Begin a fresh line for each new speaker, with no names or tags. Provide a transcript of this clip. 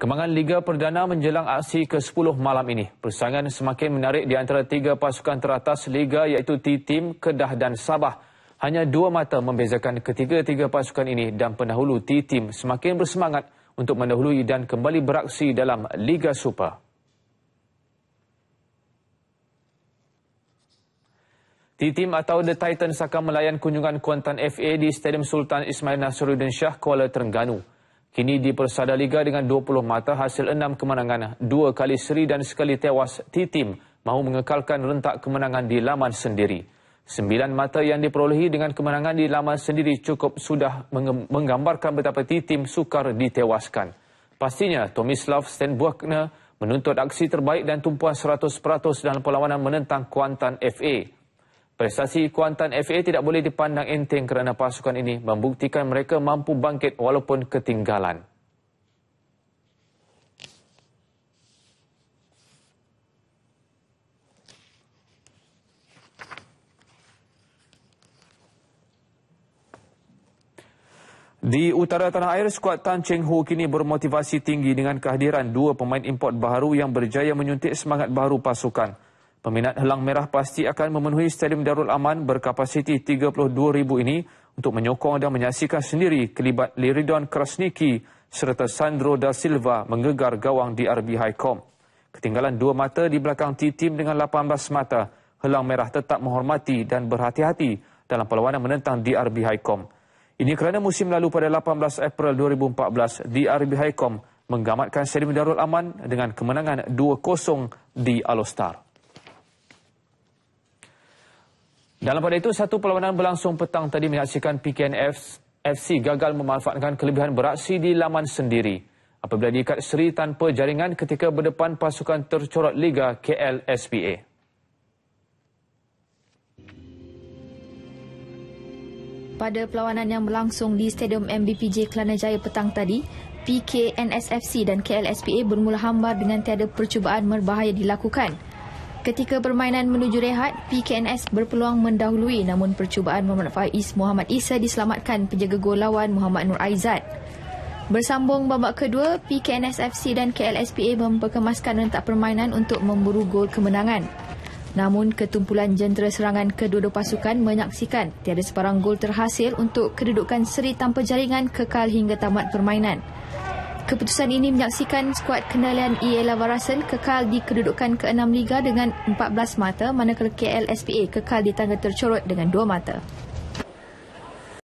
Kemangan Liga Perdana menjelang aksi ke-10 malam ini. Persaingan semakin menarik di antara tiga pasukan teratas Liga iaitu T-Team, Kedah dan Sabah. Hanya dua mata membezakan ketiga-tiga pasukan ini dan pendahulu T-Team semakin bersemangat untuk mendahului dan kembali beraksi dalam Liga Super. T-Team atau The Titans akan melayan kunjungan Kuantan FA di Stadium Sultan Ismail Nasruddin Shah, Kuala Terengganu. Kini di Persada Liga dengan 20 mata hasil 6 kemenangan, 2 kali seri dan sekali tewas titim mahu mengekalkan rentak kemenangan di laman sendiri. 9 mata yang diperolehi dengan kemenangan di laman sendiri cukup sudah menggambarkan betapa titim sukar ditewaskan. Pastinya Tomislav Stenbuakner menuntut aksi terbaik dan tumpuan 100% dalam perlawanan menentang Kuantan FA. Prestasi Kuantan FA tidak boleh dipandang enteng kerana pasukan ini membuktikan mereka mampu bangkit walaupun ketinggalan. Di utara tanah air, skuad Tan Cheng Ho kini bermotivasi tinggi dengan kehadiran dua pemain import baru yang berjaya menyuntik semangat baru pasukan. Peminat Helang Merah pasti akan memenuhi Stadium Darul Aman berkapasiti ribu ini untuk menyokong dan menyaksikan sendiri kelibat Liridon Krasniki serta Sandro Da Silva mengegar gawang DRB Highcom. Ketinggalan dua mata di belakang T-Team dengan 18 mata, Helang Merah tetap menghormati dan berhati-hati dalam perlawanan menentang DRB Highcom. Ini kerana musim lalu pada 18 April 2014, DRB Highcom menggamatkan Stadium Darul Aman dengan kemenangan 2-0 di Alostar. Dalam pada itu, satu perlawanan berlangsung petang tadi menyaksikan PKN FC gagal memanfaatkan kelebihan beraksi di laman sendiri. Apabila diikat seri tanpa jaringan ketika berdepan pasukan tercorot Liga KLSPA.
Pada perlawanan yang berlangsung di Stadium MBPJ Kelana Jaya petang tadi, PKNSFC dan KLSPA bermula hambar dengan tiada percubaan berbahaya dilakukan. Ketika permainan menuju rehat, PKNS berpeluang mendahului namun percubaan Muhammad Faiz Muhammad Isa diselamatkan penjaga gol lawan Muhammad Nur Aizat. Bersambung babak kedua, PKNS FC dan KLSPA memperkemaskan rentak permainan untuk memburu gol kemenangan. Namun ketumpulan jentera serangan kedua-dua pasukan menyaksikan tiada sebarang gol terhasil untuk kedudukan seri tanpa jaringan kekal hingga tamat permainan. Keputusan ini menyaksikan skuad kenalian ELA Warasan kekal di kedudukan ke-6 Liga dengan 14 mata manakala KLSPA kekal di tangga tercorot dengan 2 mata.